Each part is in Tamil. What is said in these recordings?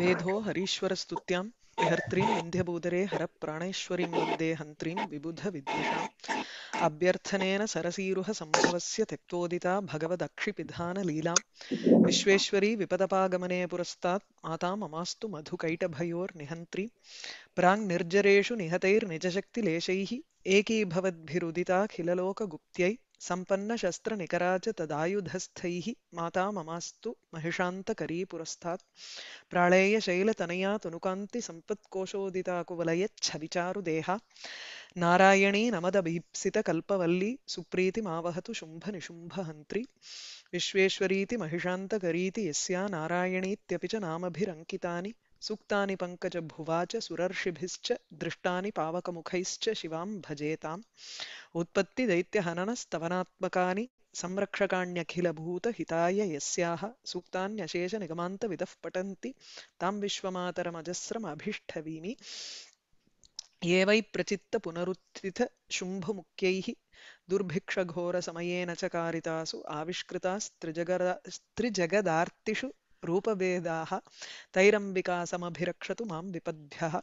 वेदो स्तुत्यां हर्त्रीं विन्ध्यभूदरे हरप्राणेश्वरीं वन्दे हन्त्रीं विबुधविद्युषाम् अभ्यर्थनेन सरसीरुह संभवस्य सम्भवस्य भगवदक्षिपिधान भगवदक्षिपिधानलीलां विश्वेश्वरी विपदपागमने पुरस्तात् माता माताममास्तु मधुकैटभयोर्निहन्त्री प्राङ्निर्जरेषु निहतैर्निजशक्तिलेशैः एकीभवद्भिरुदिताखिललोकगुप्त्यै सम्पन्नशस्त्रनिकरा च तदायुधस्थैः माता ममास्तु महिषान्तकरी पुरस्तात् प्राळेयशैलतनया तुनुकान्तिसम्पत्कोशोदिताकुवलयच्छविचारुदेहा नारायणी नमदभीप्सितकल्पवल्ली सुप्रीतिमावहतु शुम्भनिशुम्भहन्त्री विश्वेश्वरीति महिषान्तकरीति यस्या नारायणीत्यपि च नामभिरङ्कितानि सूक्तानि पङ्कजभुवा च सुरर्षिभिश्च दृष्टानि पावकमुखैश्च शिवां भजेताम् उत्पत्तिदैत्यहननस्तवनात्मकानि संरक्षकाण्यखिलभूतहिताय यस्याः सूक्तान्यशेषनिगमान्तविदः पठन्ति तां विश्वमातरमजस्रमभिष्ठवीमि ये वै प्रचित्तपुनरुत्थितशुम्भुमुख्यैः दुर्भिक्षघोरसमयेन च कारितासु आविष्कृतास्त्रिजगदा स्त्रिजगदार्तिषु रूपभेदाः तैरम्बिका समभिरक्षतु मां विपद्भ्यः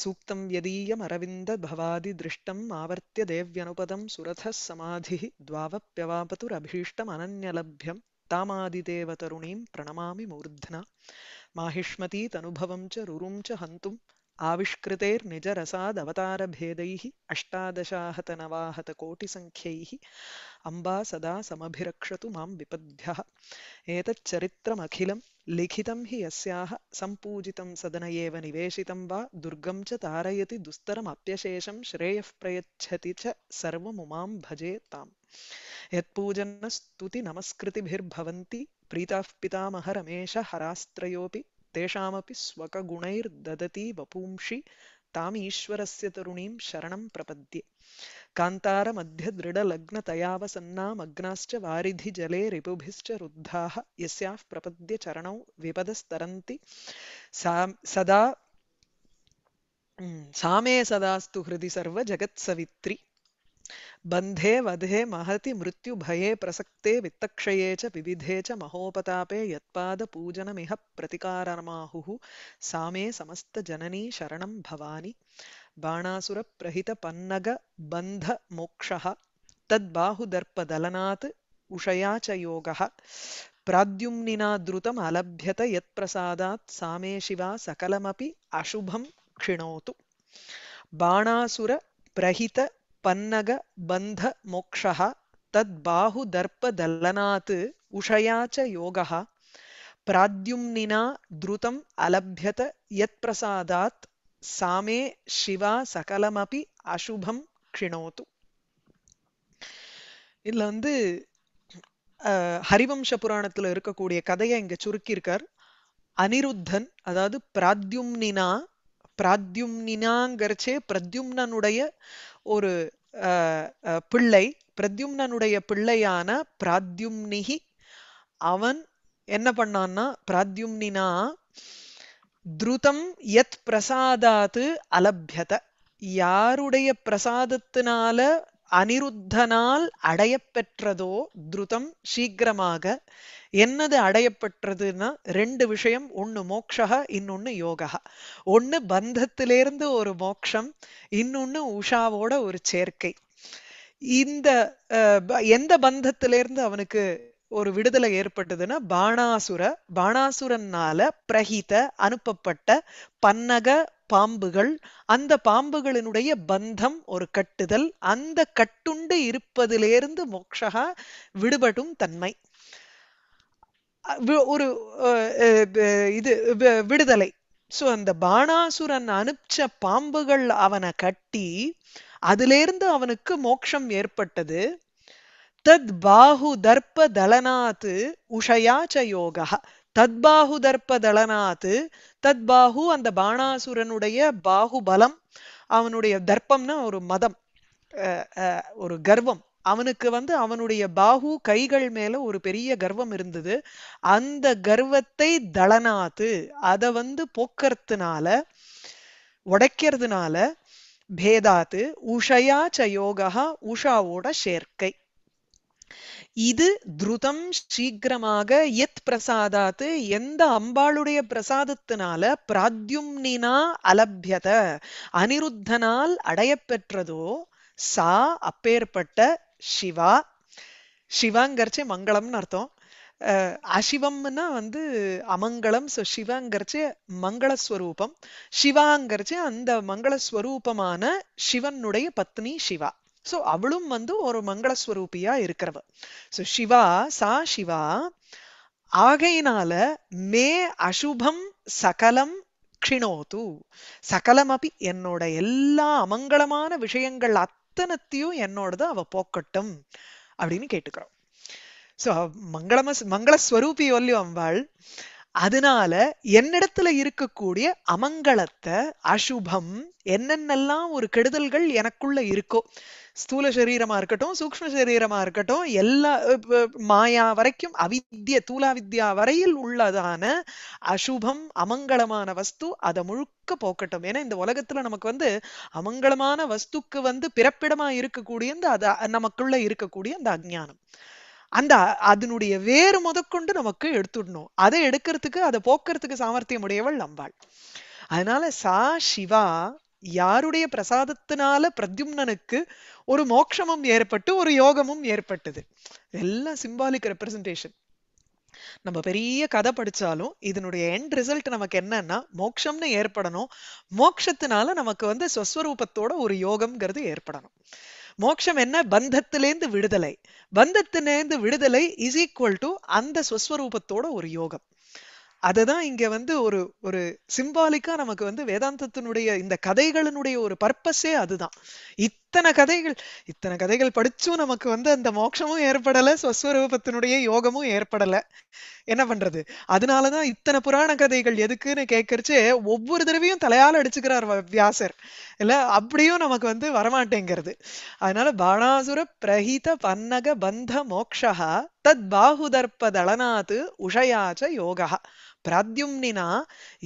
సూక్తం యదీయమరవింద భవాది దృష్టం ఆవర్త్య దేవ్యనుపదం సురథ సమాధి ద్వావప్యవాపతురభీష్టమనన్యలభ్యం తామాదిదేవతరుణీం ప్రణమామి మూర్ధ్న మాహిష్మతీతనుభవం చ రురుం చ హంతుం आविष्कृतेर्निजरसादवतारभेदैः अष्टादशाहतनवाहतकोटिसङ्ख्यैः अम्बा सदा समभिरक्षतु मां विपद्भ्यः एतच्चरित्रमखिलं लिखितं हि यस्याः सम्पूजितं सदन एव निवेशितं वा दुर्गं च तारयति दुस्तरमप्यशेषं श्रेयः प्रयच्छति च सर्वमुमां भजे ताम् यत्पूजनस्तुतिनमस्कृतिभिर्भवन्ति प्रीताः पितामहरमेशहरास्त्रयोऽपि ಸ್ವಕಗುಣೈರ್ದದತಿ ತಾಮಿ ಈಶ್ವರಸ್ಯ ತರುಣೀಂ ಶರಣಂ ಪ್ರಪದ್ಯೆ ಕಾನ್ತೃಢಲಗ್ತಯ್ಚ ವಾರಿ ಜಲೇ ಚರಣೌ ವಿಪದಸ್ತರಂತಿ ಸದಾ ಸಾಮೇ ಸದಾಸ್ತು ಜಗತ್ಸವಿತ್ರಿ बन्धे वधे महति मृत्युभये प्रसक्ते वित्तक्षये च विविधे च महोपतापे यत्पादपूजनमिह प्रतिकारमाहुः सामे समस्तजननी शरणं भवानि बाणासुरप्रहितपन्नगबन्धमोक्षः तद्बाहुदर्पदलनात् उषया च योगः द्रुतमलभ्यत यत्प्रसादात् सामे शिवा सकलमपि अशुभं क्षिणोतु बाणासुरप्रहित பன்னக பந்த தத் மோக்ஷः तद्बाहुदर्पदलनात् उषया च योगः प्राद्युम्निना द्रुतम् अलभ्यत यत्प्रसादात् सामे சிவா சகலமபி அசுபம் க்ஷிணோத்து இதில் வந்து ஹரிவம்ச புராணத்தில் இருக்கக்கூடிய கதையை இங்கே சுருக்கியிருக்கார் அனிருத்தன் அதாவது பிராத்யும்னினா பிராத்யும்னாங்கிறச்சே பிரத்யும்னனுடைய ஒரு பிள்ளை பிரத்யும்னனுடைய பிள்ளையான பிராத்யும்னிகி அவன் என்ன பண்ணான்னா பிராத்யும்னினா துருதம் எத் பிரசாதாத்து அலபியத யாருடைய பிரசாதத்தினால அனிருத்தனால் அடையப்பெற்றதோ துருதம் சீக்கிரமாக என்னது அடையப்பட்டதுன்னா ரெண்டு விஷயம் ஒன்று மோக்ஷக இன்னொன்று யோகா ஒன்று பந்தத்திலேருந்து ஒரு மோக்ஷம் இன்னொன்று உஷாவோட ஒரு சேர்க்கை இந்த எந்த பந்தத்திலேருந்து அவனுக்கு ஒரு விடுதலை ஏற்பட்டதுன்னா பாணாசுர பாணாசுரனால பிரகித அனுப்பப்பட்ட பன்னக பாம்புகள் அந்த பாம்புகளினுடைய பந்தம் ஒரு கட்டுதல் அந்த கட்டுண்டு இருப்பதிலிருந்து மோக்ஷா விடுபடும் தன்மை ஒரு இது விடுதலை சோ அந்த பாணாசுரன் அனுப்பிச்ச பாம்புகள் அவனை கட்டி அதிலிருந்து அவனுக்கு மோக்ஷம் ஏற்பட்டது தத் பாகு தர்ப்ப தலனாத்து உஷயாச்ச யோகா தத்பாகு தளநாத்து தத்பாகு அந்த பாணாசுரனுடைய பாகுபலம் அவனுடைய தர்ப்பம்னா ஒரு மதம் ஒரு கர்வம் அவனுக்கு வந்து அவனுடைய பாகு கைகள் மேல ஒரு பெரிய கர்வம் இருந்தது அந்த கர்வத்தை தளனாத்து அதை வந்து போக்கறதுனால உடைக்கிறதுனால பேதாத்து உஷயா சயோகா உஷாவோட சேர்க்கை இது துருதம் சீக்கிரமாக எத் பிரசாதாத்து எந்த அம்பாளுடைய பிரசாதத்தினால பிராத்யும்னினா அலபியத அனிருத்தனால் அடையப்பெற்றதோ சா அப்பேற்பட்ட சிவா சிவாங்கரிச்சு மங்களம்னு அர்த்தம் அசிவம்னா வந்து அமங்கலம் ஸோ சிவாங்கரிச்சு மங்களஸ்வரூபம் சிவாங்கரிச்சு அந்த மங்களஸ்வரூபமான சிவனுடைய பத்னி சிவா ஸோ அவளும் வந்து ஒரு மங்களஸ்வரூபியா இருக்கிறவ ஸோ சிவா சா சிவா ஆகையினால மே அசுபம் சகலம் கிணோது சகலம் அப்படி என்னோட எல்லா அமங்கலமான விஷயங்கள் அத்தனத்தையும் என்னோடது அவ போக்கட்டும் அப்படின்னு கேட்டுக்கிறோம் ஸோ மங்களம மங்களஸ்வரூபி ஒல்லி அம்பாள் அதனால என்னிடத்துல இருக்கக்கூடிய அமங்கலத்தை அசுபம் என்னென்னலாம் ஒரு கெடுதல்கள் எனக்குள்ள இருக்கோ ஸ்தூல சரீரமா இருக்கட்டும் சூக்ம சரீரமா இருக்கட்டும் எல்லா மாயா வரைக்கும் தூலா தூலாவித்யா வரையில் உள்ளதான அசுபம் அமங்கலமான வஸ்து அதை முழுக்க போக்கட்டும் ஏன்னா இந்த உலகத்துல நமக்கு வந்து அமங்கலமான வஸ்துக்கு வந்து பிறப்பிடமா இருக்கக்கூடிய இந்த அது நமக்குள்ள இருக்கக்கூடிய அந்த அஜானம் அந்த அதனுடைய வேறு முதற்கொண்டு நமக்கு எடுத்துடணும் அதை எடுக்கிறதுக்கு அதை போக்குறதுக்கு சாமர்த்தியம் உடையவள் அம்பாள் அதனால சா சிவா யாருடைய பிரசாதத்தினால பிரத்யும்னனுக்கு ஒரு மோட்சமும் ஏற்பட்டு ஒரு யோகமும் ஏற்பட்டது எல்லாம் சிம்பாலிக் ரெப்ரசன்டேஷன் நம்ம பெரிய கதை படிச்சாலும் இதனுடைய எண்ட் ரிசல்ட் நமக்கு என்னன்னா மோக்ஷம்னு ஏற்படணும் மோக்ஷத்தினால நமக்கு வந்து சொஸ்வரூபத்தோட ஒரு யோகம்ங்கிறது ஏற்படணும் மோக்ஷம் என்ன பந்தத்திலேந்து விடுதலை பந்தத்திலேந்து விடுதலை இஸ் ஈக்குவல் டு அந்த சொஸ்வரூபத்தோட ஒரு யோகம் அததான் இங்க வந்து ஒரு ஒரு சிம்பாலிக்கா நமக்கு வந்து வேதாந்தத்தினுடைய இந்த கதைகளினுடைய ஒரு பர்பஸே அதுதான் இத்தனை கதைகள் இத்தனை கதைகள் படிச்சும் நமக்கு வந்து அந்த மோட்சமும் ஏற்படல ஸ்வஸ்வரூபத்தினுடைய யோகமும் ஏற்படல என்ன பண்றது அதனாலதான் இத்தனை புராண கதைகள் எதுக்குன்னு கேட்கறச்சு ஒவ்வொரு தடவையும் தலையால அடிச்சுக்கிறார் வியாசர் இல்ல அப்படியும் நமக்கு வந்து வரமாட்டேங்கிறது அதனால பானாசுர பிரஹித பன்னக பந்த மோக்ஷா தத் பாகுதர்ப்ப தளநாத்து உஷயாச்ச யோகா பிராத்யும்னினா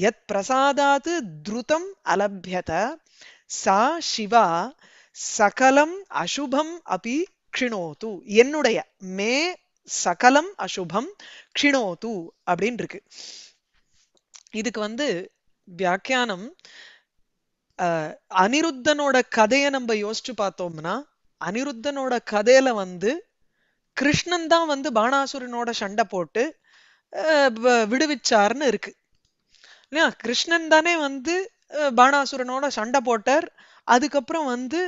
யத் பிரசாதாத்து துருதம் அலபியத சா சிவா சகலம் அசுபம் அபி க்ஷிணோத்து என்னுடைய மே சகலம் அசுபம் க்ஷிணோத்து அப்படின்னு இருக்கு இதுக்கு வந்து வியாக்கியானம் அனிருத்தனோட கதையை நம்ம யோசிச்சு பார்த்தோம்னா அனிருத்தனோட கதையில வந்து கிருஷ்ணன் தான் வந்து பாணாசுரனோட சண்டை போட்டு விடுவிச்சார்னு இருக்கு இல்லையா கிருஷ்ணன் தானே வந்து பாணாசுரனோட சண்டை போட்டார் அதுக்கப்புறம் வந்து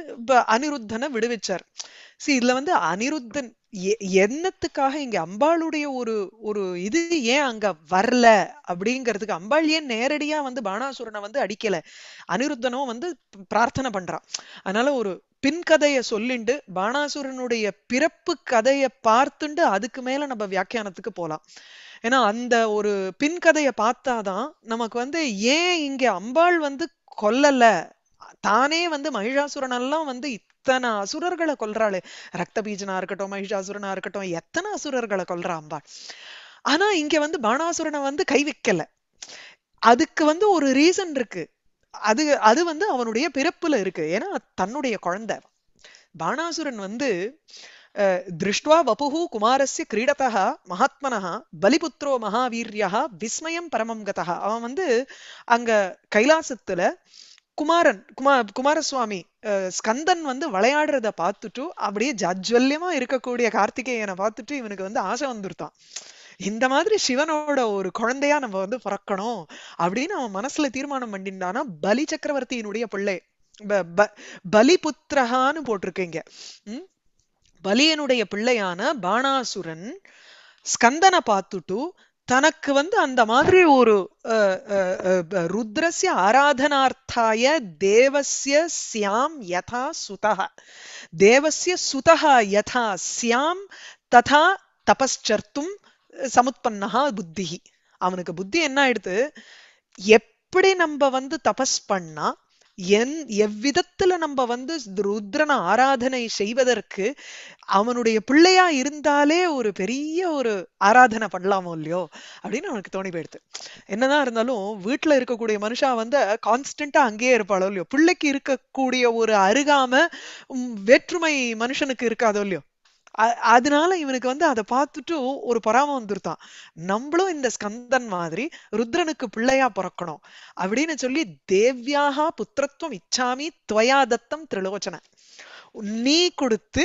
அனிருத்தனை விடுவிச்சார் சி இதுல வந்து அனிருத்தன் என்னத்துக்காக இங்க அம்பாளுடைய ஒரு ஒரு இது ஏன் அங்க வரல அப்படிங்கிறதுக்கு அம்பாள் ஏன் நேரடியா வந்து பானாசுரனை வந்து அடிக்கல அனிருத்தனும் வந்து பிரார்த்தனை பண்றான் அதனால ஒரு பின் கதைய சொல்லிண்டு பானாசுரனுடைய பிறப்பு கதையை பார்த்துண்டு அதுக்கு மேல நம்ம வியாக்கியானத்துக்கு போலாம் ஏன்னா அந்த ஒரு பின் கதையை பார்த்தாதான் நமக்கு வந்து ஏன் இங்க அம்பாள் வந்து கொல்லல தானே வந்து மகிஷாசுரனெல்லாம் வந்து இத்தனை அசுரர்களை கொல்றாளு ரக்தபீஜனா இருக்கட்டும் மகிஷாசுரனா இருக்கட்டும் எத்தனை அசுரர்களை கொல்றான் ஆனா இங்க வந்து பானாசுரனை வந்து கைவிக்கல அதுக்கு வந்து ஒரு ரீசன் இருக்கு அது அது வந்து அவனுடைய பிறப்புல இருக்கு ஏன்னா தன்னுடைய குழந்தை பானாசுரன் வந்து திருஷ்டுவா வபுஹு குமாரஸ்ய கிரீடதா மகாத்மனஹா பலிபுத்ரோ மகாவீரியா விஸ்மயம் பரமம் கதா அவன் வந்து அங்க கைலாசத்துல குமாரன் குமா குமாரசுவாமி ஸ்கந்தன் வந்து விளையாடுறத பார்த்துட்டு அப்படியே ஜாஜ்வல்யமா இருக்கக்கூடிய கார்த்திகேயனை பார்த்துட்டு இவனுக்கு வந்து ஆசை வந்துருத்தான் இந்த மாதிரி சிவனோட ஒரு குழந்தையா நம்ம வந்து பிறக்கணும் அப்படின்னு அவன் மனசுல தீர்மானம் பண்ணிருந்தான்னா பலி சக்கரவர்த்தியினுடைய பிள்ளை பலி புத்திரகான்னு போட்டிருக்கீங்க உம் பலியனுடைய பிள்ளையான பானாசுரன் ஸ்கந்தனை பார்த்துட்டு தனக்கு வந்து அந்த மாதிரி ஒரு ருத்ரஸ்ய ஆராதனார்த்தாய தேவசிய சியாம் யதா சுதா தேவசிய சுதா யதா சியாம் ததா தபஸ்சர்த்தும் சமுத்பன்னா புத்தி அவனுக்கு புத்தி என்ன ஆயிடுது எப்படி நம்ம வந்து தபஸ் பண்ணா என் எவ்விதத்துல நம்ம வந்து ருத்ரனை ஆராதனை செய்வதற்கு அவனுடைய பிள்ளையா இருந்தாலே ஒரு பெரிய ஒரு ஆராதனை பண்ணலாமோ இல்லையோ அப்படின்னு அவனுக்கு தோணி போயிடுது என்னதான் இருந்தாலும் வீட்டுல இருக்கக்கூடிய மனுஷா வந்து கான்ஸ்டன்டா அங்கேயே இருப்பாளோ இல்லையோ பிள்ளைக்கு இருக்கக்கூடிய ஒரு அருகாம வேற்றுமை மனுஷனுக்கு இருக்காதோ இல்லையோ அதனால இவனுக்கு வந்து அதை பார்த்துட்டு ஒரு பொறாம வந்துருத்தான் நம்மளும் இந்த ஸ்கந்தன் மாதிரி ருத்ரனுக்கு பிள்ளையா பிறக்கணும் அப்படின்னு சொல்லி தேவ்யாகா புத்திரத்துவம் இச்சாமி துவயா தத்தம் திரிலோச்சன நீ கொடுத்து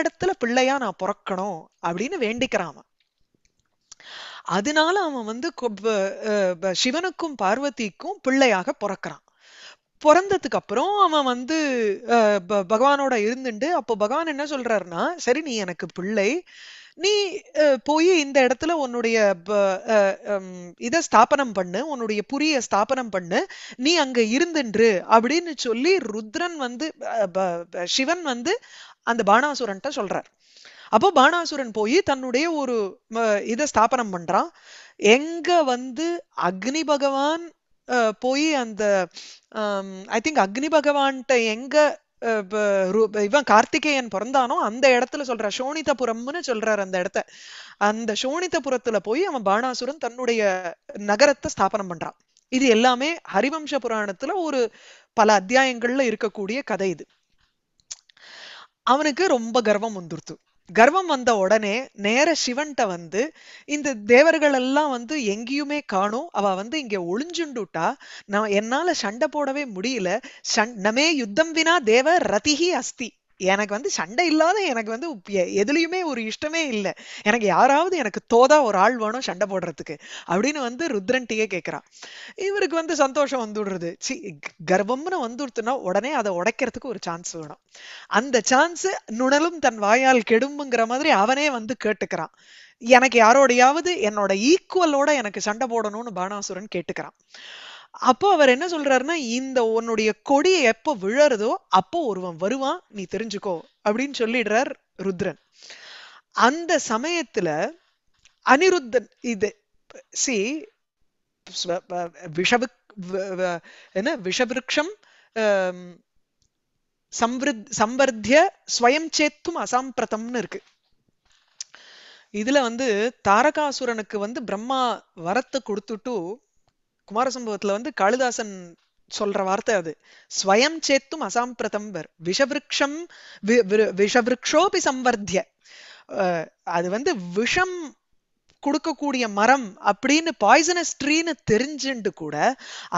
இடத்துல பிள்ளையா நான் பிறக்கணும் அப்படின்னு வேண்டிக்கிறான் அதனால அவன் வந்து சிவனுக்கும் பார்வதிக்கும் பிள்ளையாக பிறக்கிறான் பிறந்ததுக்கு அப்புறம் அவன் வந்து பகவானோட இருந்துட்டு அப்போ பகவான் என்ன சொல்றாருன்னா சரி நீ எனக்கு பிள்ளை நீ போய் இந்த இடத்துல உன்னுடைய இதை ஸ்தாபனம் பண்ணு உன்னுடைய புரிய ஸ்தாபனம் பண்ணு நீ அங்க இருந்துன்று அப்படின்னு சொல்லி ருத்ரன் வந்து சிவன் வந்து அந்த பானாசுரன்ட்ட சொல்றார் அப்போ பானாசுரன் போய் தன்னுடைய ஒரு இதை ஸ்தாபனம் பண்றான் எங்க வந்து அக்னி பகவான் போய் அந்த ஐ திங்க் அக்னி பகவான்கிட்ட எங்க இவன் கார்த்திகேயன் பிறந்தானோ அந்த இடத்துல சொல்ற சோனிதபுரம்னு சொல்றாரு அந்த இடத்த அந்த சோனிதபுரத்துல போய் அவன் பாணாசுரன் தன்னுடைய நகரத்தை ஸ்தாபனம் பண்றான் இது எல்லாமே ஹரிவம்ச புராணத்துல ஒரு பல அத்தியாயங்கள்ல இருக்கக்கூடிய கதை இது அவனுக்கு ரொம்ப கர்வம் வந்துருத்து கர்வம் வந்த உடனே நேர சிவன்ட்ட வந்து இந்த தேவர்கள் எல்லாம் வந்து எங்கேயுமே காணும் அவ வந்து இங்க ஒளிஞ்சுண்டுட்டா நான் என்னால சண்டை போடவே முடியல சண் நமே யுத்தம் வினா தேவ ரதிகி அஸ்தி எனக்கு வந்து சண்டை இல்லாத எனக்கு வந்து எதுலையுமே ஒரு இஷ்டமே இல்லை எனக்கு யாராவது எனக்கு தோதா ஒரு ஆள் வேணும் சண்டை போடுறதுக்கு அப்படின்னு வந்து ருத்ரன் டீயே கேட்குறான் இவருக்கு வந்து சந்தோஷம் வந்துடுறது சி கர்ப்பம்னு வந்துடுத்துனா உடனே அதை உடைக்கிறதுக்கு ஒரு சான்ஸ் வேணும் அந்த சான்ஸ் நுணலும் தன் வாயால் கெடும்புங்கிற மாதிரி அவனே வந்து கேட்டுக்கிறான் எனக்கு யாரோடையாவது என்னோட ஈக்குவலோட எனக்கு சண்டை போடணும்னு பானாசுரன் கேட்டுக்கிறான் அப்போ அவர் என்ன சொல்றாருன்னா இந்த உன்னுடைய கொடியை எப்போ விழறதோ அப்போ ஒருவன் வருவான் நீ தெரிஞ்சுக்கோ அப்படின்னு சொல்லிடுறார் ருத்ரன் அந்த சமயத்துல அனிருத்தன் இது சி விஷவு என்ன விஷவிருக்ஷம் சம்வத் சம்வர்த்திய ஸ்வயம் சேத்தும் அசாம்பிரதம்னு இருக்கு இதுல வந்து தாரகாசுரனுக்கு வந்து பிரம்மா வரத்தை கொடுத்துட்டும் சம்பவத்துல வந்து காளிதாசன் சொல்ற வார்த்தை அது ஸ்வயம் சேத்தும் அசாம்பிரதம் பர் விஷவிருக்ஷம் விஷவிருக்ஷோபி சம்வர்த்திய அது வந்து விஷம் கொடுக்கக்கூடிய மரம் அப்படின்னு பாய்சனஸ் ட்ரீன்னு தெரிஞ்சுண்டு கூட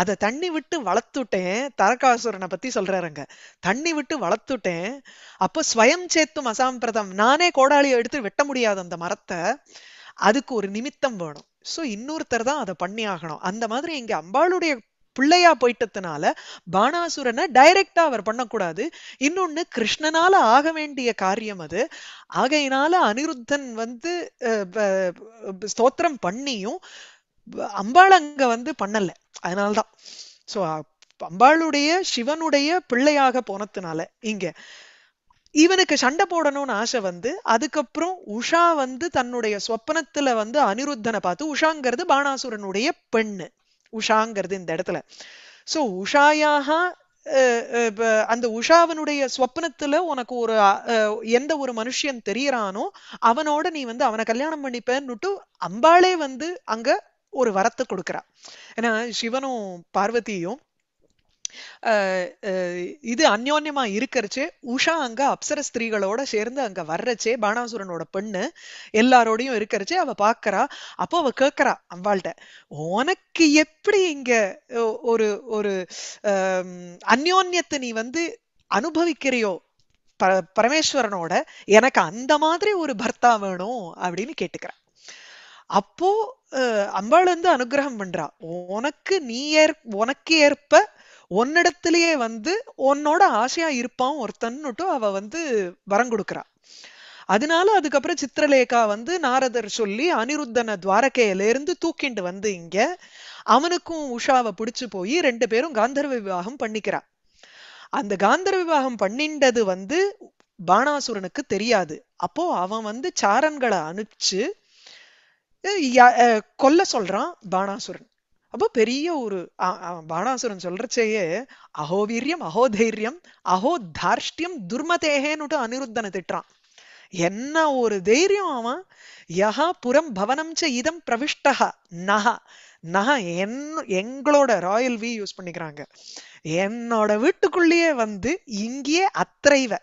அதை தண்ணி விட்டு வளர்த்துட்டேன் தரகாசுரனை பத்தி சொல்றாருங்க தண்ணி விட்டு வளர்த்துட்டேன் அப்போ ஸ்வயம் சேத்தும் அசாம்பிரதம் நானே கோடாளியை எடுத்து வெட்ட முடியாது அந்த மரத்தை அதுக்கு ஒரு நிமித்தம் வேணும் ஸோ இன்னொருத்தர் தான் அதை பண்ணி ஆகணும் அந்த மாதிரி இங்க அம்பாளுடைய பிள்ளையா போயிட்டதுனால பானாசுரனை டைரக்டா அவர் பண்ணக்கூடாது இன்னொன்னு கிருஷ்ணனால ஆக வேண்டிய காரியம் அது ஆகையினால அனிருத்தன் வந்து ஸ்தோத்திரம் பண்ணியும் அம்பாள் அங்க வந்து பண்ணல அதனால்தான் ஸோ அம்பாளுடைய சிவனுடைய பிள்ளையாக போனதுனால இங்க இவனுக்கு சண்டை போடணும்னு ஆசை வந்து அதுக்கப்புறம் உஷா வந்து தன்னுடைய சொப்பனத்துல வந்து அனிருத்தனை பார்த்து உஷாங்கிறது பானாசுரனுடைய பெண்ணு உஷாங்கிறது இந்த இடத்துல சோ உஷாயாக அந்த உஷாவனுடைய சொப்னத்துல உனக்கு ஒரு எந்த ஒரு மனுஷன் தெரியறானோ அவனோட நீ வந்து அவனை கல்யாணம் பண்ணிப்பேன்னுட்டு அம்பாளே வந்து அங்க ஒரு வரத்தை கொடுக்குறா ஏன்னா சிவனும் பார்வதியும் இது அந்யோன்யமா இருக்கிறச்சு உஷா அங்க அப்சர ஸ்திரீகளோட சேர்ந்து அங்க வர்றச்சே பானாசுரனோட பெண்ணு எல்லாரோடையும் இருக்கிறச்சே அவ பாக்குறா அப்போ அவ கேக்குறா அவள்கிட்ட உனக்கு எப்படி இங்க ஒரு ஒரு அந்யோன்யத்தை நீ வந்து அனுபவிக்கிறியோ ப பரமேஸ்வரனோட எனக்கு அந்த மாதிரி ஒரு பர்த்தா வேணும் அப்படின்னு கேட்டுக்கிற அப்போ அம்பாள் வந்து அனுகிரகம் பண்றா உனக்கு நீ ஏற் உனக்கு ஏற்ப ஒன்னிடத்திலேயே வந்து உன்னோட ஆசையா இருப்பான் ஒருத்தன்னுட்டும் அவ வந்து வரம் கொடுக்குறா அதனால அதுக்கப்புறம் சித்திரலேகா வந்து நாரதர் சொல்லி துவாரகையில இருந்து தூக்கிண்டு வந்து இங்க அவனுக்கும் உஷாவை பிடிச்சு போய் ரெண்டு பேரும் காந்தர்வ விவாகம் பண்ணிக்கிறா அந்த காந்தர்வ விவாகம் பண்ணிண்டது வந்து பாணாசுரனுக்கு தெரியாது அப்போ அவன் வந்து சாரன்களை அனுப்பிச்சு கொல்ல சொல்றான் பாணாசுரன் அப்போ பெரிய ஒரு பாணாசுரன் சொல்றச்சேயே அகோவீரியம் அகோதைரியம் அகோ தார்ஷ்டியம் துர்மதேகேன்னு அனிருத்தனை திட்டுறான் என்ன ஒரு தைரியம் அவன் யஹா புறம் பவனம் ச இதம் பிரவிஷ்டா நஹா நஹா என் எங்களோட ராயல் வி யூஸ் பண்ணிக்கிறாங்க என்னோட வீட்டுக்குள்ளேயே வந்து இங்கேயே அத்திரைவ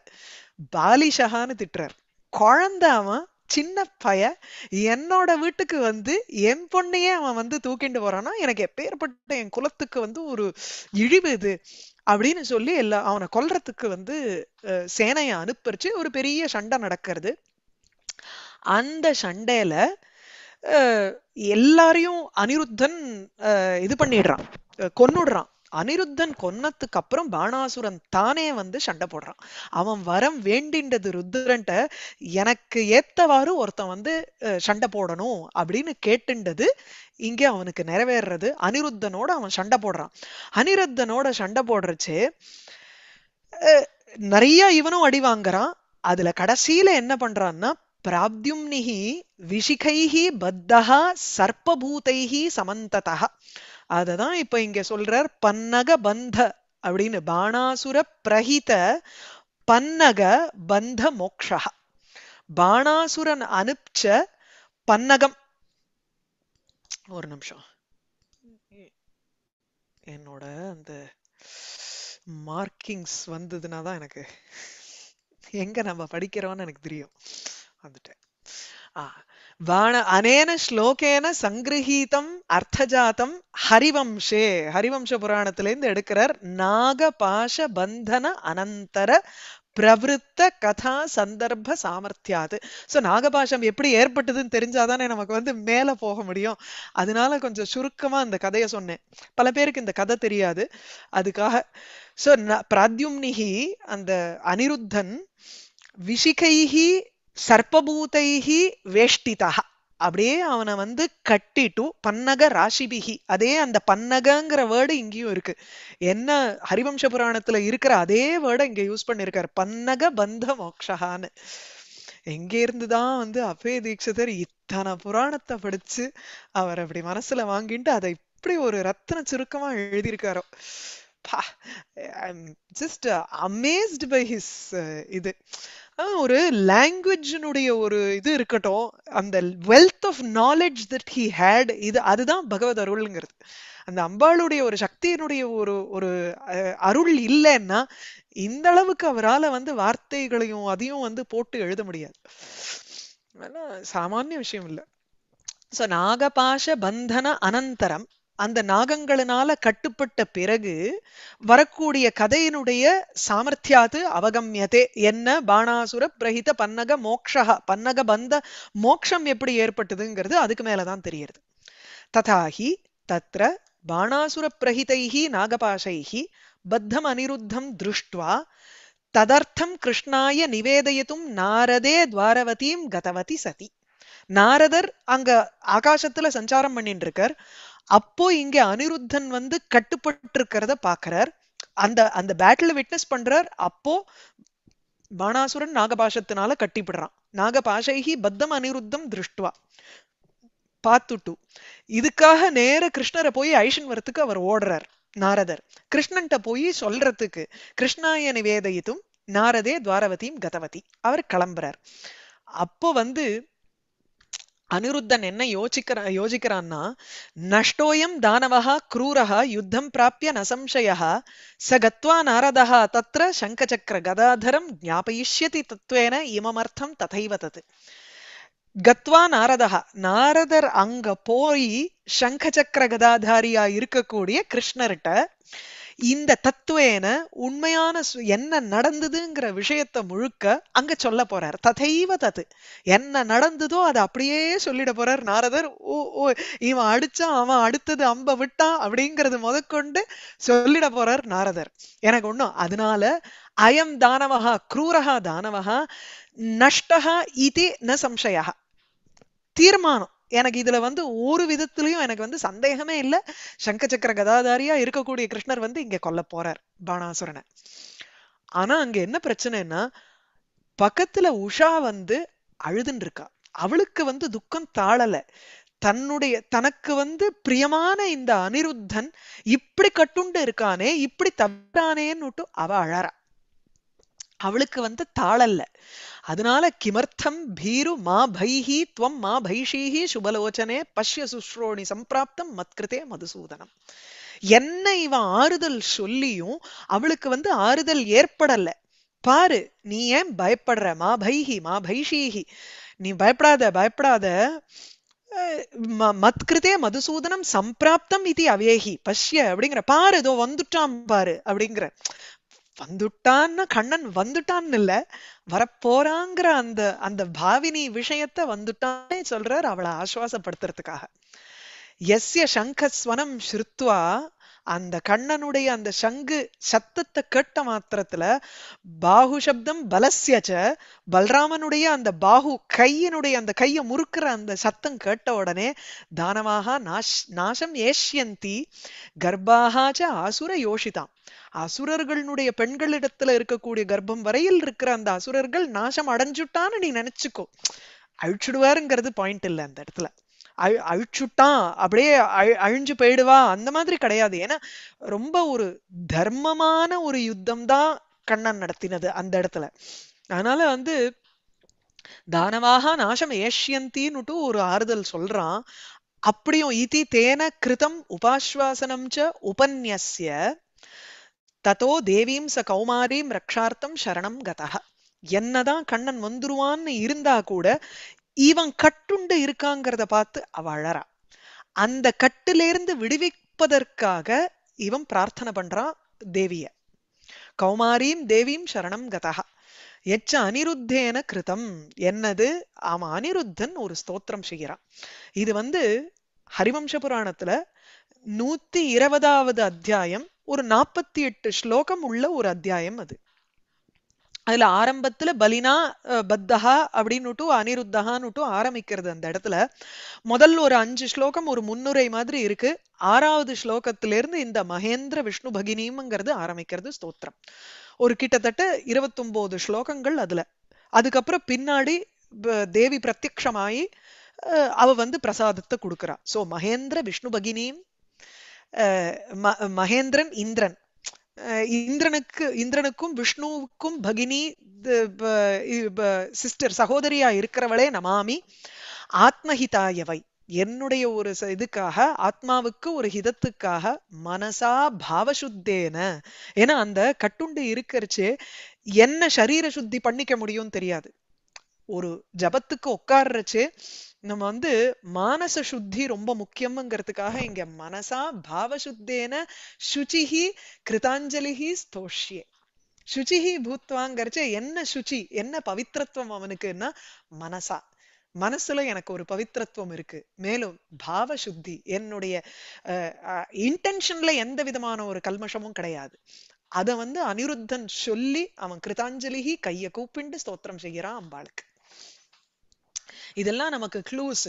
பாலிஷகான்னு திட்டுறார் குழந்தை அவன் சின்ன பய என்னோட வீட்டுக்கு வந்து என் பொண்ணையே அவன் வந்து தூக்கிண்டு போறான்னா எனக்கு எப்பேற்பட்ட என் குலத்துக்கு வந்து ஒரு இழிவு இது அப்படின்னு சொல்லி எல்லா அவனை கொல்றதுக்கு வந்து சேனையை அனுப்பிச்சு ஒரு பெரிய சண்டை நடக்கிறது அந்த சண்டையில எல்லாரையும் அனிருத்தன் இது பண்ணிடுறான் கொன்னுடுறான் அனிருத்தன் கொன்னத்துக்கு அப்புறம் பானாசுரன் தானே வந்து சண்டை போடுறான் அவன் வரம் வேண்டின்றது ருத்ரன்ட்ட எனக்கு ஏத்தவாறு ஒருத்தன் வந்து சண்டை போடணும் அப்படின்னு கேட்டுண்டது இங்கே அவனுக்கு நிறைவேறது அனிருத்தனோட அவன் சண்டை போடுறான் அனிருத்தனோட சண்டை போடுறச்சு நிறைய இவனும் அடி வாங்குறான் அதுல கடைசியில என்ன பண்றான்னா பிராப்தியும்னிஹி விஷிகைஹி பத்தஹா சர்ப்பபூதைஹி சமந்ததா அததான் இப்ப இங்க சொல்றார் பன்னக பந்த அப்படின்னு பாணாசுர பிரகித பன்னக பந்த மோக்ஷா பாணாசுரன் அனுப்பிச்ச பன்னகம் ஒரு நிமிஷம் என்னோட அந்த மார்க்கிங்ஸ் வந்ததுன்னா தான் எனக்கு எங்க நம்ம படிக்கிறோம்னு எனக்கு தெரியும் வந்துட்டேன் ஆஹ் बाण अनेन ஸ்லோகேன சங்கிரகீதம் அர்த்தஜாத்தம் ஹரிவம்சே ஹரிவம்ச புராணத்திலேருந்து எடுக்கிறார் பாஷ பந்தன அனந்தர பிரவருத்த கதா சந்தர்ப்ப சாமர்த்தியாது ஸோ நாகபாஷம் எப்படி ஏற்பட்டதுன்னு தெரிஞ்சாதானே நமக்கு வந்து மேலே போக முடியும் அதனால கொஞ்சம் சுருக்கமாக அந்த கதையை சொன்னேன் பல பேருக்கு இந்த கதை தெரியாது அதுக்காக ஸோ பிராத்யும்னிகி அந்த அனிருத்தன் விஷிகைஹி சர்ப்பபூதைகி வேஷ்டிதா அப்படியே அவனை வந்து கட்டிட்டு பன்னக ராசிபிகி அதே அந்த பன்னகங்கிற வேர்டு இங்கேயும் இருக்கு என்ன ஹரிவம்ச புராணத்துல இருக்கிற அதே வேர்டை இங்க யூஸ் பண்ணிருக்காரு பன்னக பந்த மோக்ஷகான்னு எங்க இருந்துதான் வந்து அபய தீட்சிதர் இத்தனை புராணத்தை படிச்சு அவர் அப்படி மனசுல வாங்கிட்டு அதை இப்படி ஒரு ரத்தன சுருக்கமா எழுதியிருக்காரோ பா I just amazed by his இது ஒரு லாங்குவேஜினுடைய ஒரு இது இருக்கட்டும் அந்த wealth of knowledge that he had இது அதுதான் பகவத் அருள்ங்கிறது அந்த அம்பாளுடைய ஒரு சக்தியினுடைய ஒரு ஒரு அருள் இல்லைன்னா இந்த அளவுக்கு அவரால் வந்து வார்த்தைகளையும் அதையும் வந்து போட்டு எழுத முடியாது சாமானிய விஷயம் இல்லை ஸோ நாகபாஷ பந்தன அனந்தரம் அந்த நாகங்களினால கட்டுப்பட்ட பிறகு வரக்கூடிய கதையினுடைய சாமர்த்தியாது அவகம்யதே என்ன பாணாசுர பிரகித பன்னக மோக்ஷா பன்னக பந்த மோக்ஷம் எப்படி ஏற்பட்டதுங்கிறது அதுக்கு மேலதான் தெரியுது ததாகி தத்ர பானாசுர பிரகிதைஹி நாகபாஷைஹி பத்தம் அனிருத்தம் திருஷ்டுவா ததர்த்தம் கிருஷ்ணாய நிவேதயத்தும் நாரதே துவாரவதீம் கதவதி சதி நாரதர் அங்க ஆகாசத்துல சஞ்சாரம் பண்ணிட்டு இருக்கார் அப்போ இங்க அனிருத்தன் வந்து கட்டுப்பட்டு இருக்கிறத பாக்குறார் அந்த அந்த பேட்டில் விட்னஸ் பண்றார் அப்போ பாணாசுரன் நாகபாஷத்தினால கட்டிப்படுறான் நாகபாஷைஹி பத்தம் அனிருத்தம் திருஷ்டுவா பார்த்துட்டு இதுக்காக நேர கிருஷ்ணரை போய் ஐஷன்வரத்துக்கு அவர் ஓடுறார் நாரதர் கிருஷ்ணன்ட்ட போய் சொல்றதுக்கு கிருஷ்ணாய நிவேதயத்தும் நாரதே துவாரவதியும் கதவதி அவர் கிளம்புறார் அப்போ வந்து அனிருத்தன் என்ன யோசிக்கிற யோசிக்கிறான்னா நஷ்டோயம் தானவஹா குரூரஹ யுத்தம் பிராப்பிய நசம்சயா ச கத்வா நாரதா தத்ர சங்கச்சக்கர கதாதரம் ஜாபயிஷ்யதி தத்துவேன இமமர்த்தம் ததைவ தத் கத்வா நாரதா நாரதர் அங்க போய் சங்கச்சக்கர கதாதாரியா இருக்கக்கூடிய கிருஷ்ணர்கிட்ட இந்த தத்துவேன உண்மையான என்ன நடந்ததுங்கிற விஷயத்த முழுக்க அங்க சொல்ல போறார் ததைவ தத்து என்ன நடந்ததோ அதை அப்படியே சொல்லிட போறார் நாரதர் ஓ ஓ இவன் அடிச்சா அவன் அடுத்தது அம்ப விட்டான் அப்படிங்கறது முதற்கொண்டு சொல்லிட போறார் நாரதர் எனக்கு ஒண்ணும் அதனால அயம் தானவகா குரூரகா தானவகா நஷ்டகா இது ந சம்சயா தீர்மானம் எனக்கு இதுல வந்து ஒரு விதத்துலயும் எனக்கு வந்து சந்தேகமே இல்ல சங்க சக்கர கதாதாரியா இருக்கக்கூடிய கிருஷ்ணர் வந்து இங்க கொல்ல போறார் பானாசுரனை ஆனா அங்க என்ன பிரச்சனைன்னா பக்கத்துல உஷா வந்து அழுதுன்னு இருக்கா அவளுக்கு வந்து துக்கம் தாழல தன்னுடைய தனக்கு வந்து பிரியமான இந்த அனிருத்தன் இப்படி கட்டுண்டு இருக்கானே இப்படி தவறானேன்னு அவ அழறா அவளுக்கு வந்து தாளல்ல அதனால கிமர்த்தம் பீரு மா பைஹி துவம் மா பைஷீஹி சுபலோச்சனே பஷ்ய சுஷ்ரோணி சம்பிராப்தம் மத்கிருதே மதுசூதனம் என்ன இவன் ஆறுதல் சொல்லியும் அவளுக்கு வந்து ஆறுதல் ஏற்படல பாரு நீ ஏன் பயப்படுற மா பைஹி மா பைஷீஹி நீ பயப்படாத பயப்படாத மத்கிருதே மதுசூதனம் சம்பிராப்தம் இது அவேகி பஷ்ய அப்படிங்கிற பாரு ஏதோ வந்துட்டான் பாரு அப்படிங்கிற வந்துட்டான்னு கண்ணன் வந்துட்டான்னு இல்ல வரப்போறாங்கிற அந்த அந்த பாவினி விஷயத்த வந்துட்டானே சொல்றார் அவளை ஆசுவாசப்படுத்துறதுக்காக எஸ்ய சங்கஸ்வனம் ஸ்ருத்வா அந்த கண்ணனுடைய அந்த சங்கு சத்தத்தை கேட்ட மாத்திரத்துல பாகு சப்தம் பலசியச்ச பல்ராமனுடைய அந்த பாகு கையினுடைய அந்த கையை முறுக்கிற அந்த சத்தம் கேட்ட உடனே தானமாக நாஷ் நாசம் ஏஷ்யந்தி கர்ப்பாகாச்ச அசுர யோஷிதான் அசுரர்களுடைய பெண்களிடத்துல இருக்கக்கூடிய கர்ப்பம் வரையில் இருக்கிற அந்த அசுரர்கள் நாசம் அடைஞ்சுட்டான்னு நீ நினைச்சுக்கோ அழிச்சுடுவாருங்கிறது பாயிண்ட் இல்லை அந்த இடத்துல அழிச்சுட்டான் அப்படியே அழிஞ்சு போயிடுவா அந்த மாதிரி கிடையாது ஏன்னா ரொம்ப ஒரு தர்மமான ஒரு யுத்தம் தான் கண்ணன் நடத்தினது அந்த இடத்துல அதனால வந்து தானவாக நாசம் ஏஷ்யந்தின்னுட்டு ஒரு ஆறுதல் சொல்றான் அப்படியும் இதி தேன கிருதம் உபாஸ்வாசனம் ச உபன்யசிய ததோ தேவீம் ச கௌமாரீம் ரக்ஷார்த்தம் சரணம் கதா என்னதான் கண்ணன் வந்துருவான்னு இருந்தா கூட இவன் கட்டுண்டு இருக்காங்கிறத பார்த்து அவ அழறா அந்த கட்டிலிருந்து விடுவிப்பதற்காக இவன் பிரார்த்தனை பண்றான் தேவிய கௌமாரியும் தேவியும் சரணம் கதகா எச்ச அனிருத்தேன கிருதம் என்னது அவன் அனிருத்தன் ஒரு ஸ்தோத்திரம் செய்கிறான் இது வந்து ஹரிவம்ச புராணத்துல நூத்தி இருபதாவது அத்தியாயம் ஒரு நாற்பத்தி எட்டு ஸ்லோகம் உள்ள ஒரு அத்தியாயம் அது அதுல ஆரம்பத்துல பலினா பத்தஹா அப்படின்னுட்டு அனிருத்தகான்னுட்டு ஆரம்பிக்கிறது அந்த இடத்துல முதல் ஒரு அஞ்சு ஸ்லோகம் ஒரு முன்னுரை மாதிரி இருக்கு ஆறாவது ஸ்லோகத்திலிருந்து இந்த மகேந்திர விஷ்ணு பகினிம்ங்கிறது ஆரம்பிக்கிறது ஸ்தோத்திரம் ஒரு கிட்டத்தட்ட இருபத்தொன்பது ஸ்லோகங்கள் அதுல அதுக்கப்புறம் பின்னாடி தேவி பிரத்யக்ஷமாயி அவ வந்து பிரசாதத்தை கொடுக்குறா சோ மகேந்திர விஷ்ணு பகினியும் மகேந்திரன் இந்திரன் இந்திரனுக்கு இந்திரனுக்கும் விஷ்ணுவுக்கும் பகினி சிஸ்டர் சகோதரியா இருக்கிறவளே நமாமி ஆத்மஹிதாயவை என்னுடைய ஒரு இதுக்காக ஆத்மாவுக்கு ஒரு ஹிதத்துக்காக மனசா பாவசுத்தேன ஏன்னா அந்த கட்டுண்டு இருக்கிறச்சு என்ன சரீர சுத்தி பண்ணிக்க முடியும்னு தெரியாது ஒரு ஜபத்துக்கு உட்கார்றச்சு நம்ம வந்து மானச சுத்தி ரொம்ப முக்கியம்ங்கிறதுக்காக இங்க மனசா பாவசுத்தேன சுச்சிஹி கிருதாஞ்சலிஹி ஸ்தோஷ்யே சுச்சிஹி பூத்வாங்கிறச்ச என்ன சுச்சி என்ன பவித்திரத்துவம் அவனுக்குன்னா மனசா மனசுல எனக்கு ஒரு பவித்திரத்துவம் இருக்கு மேலும் பாவ சுத்தி என்னுடைய இன்டென்ஷன்ல எந்த விதமான ஒரு கல்மஷமும் கிடையாது அதை வந்து அனிருத்தன் சொல்லி அவன் கிருதாஞ்சலி கையை கூப்பிண்டு ஸ்தோத்திரம் செய்யறான் அம்பாளுக்கு இதெல்லாம் நமக்கு க்ளூஸ்